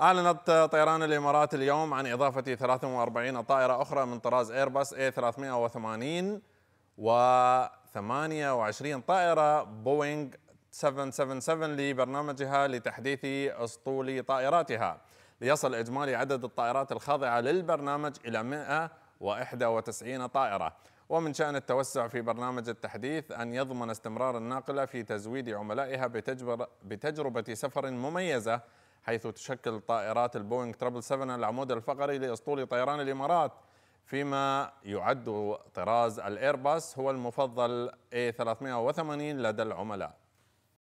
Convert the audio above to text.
أعلنت طيران الإمارات اليوم عن إضافة 43 طائرة أخرى من طراز إيرباص A380 و 28 طائرة بوينغ 777 لبرنامجها لتحديث أسطول طائراتها ليصل إجمالي عدد الطائرات الخاضعة للبرنامج إلى 191 طائرة ومن شأن التوسع في برنامج التحديث أن يضمن استمرار الناقلة في تزويد عملائها بتجربة سفر مميزة حيث تشكل طائرات البوينغ 7 العمود الفقري لأسطول طيران الإمارات فيما يعد طراز الإيرباص هو المفضل A380 لدى العملاء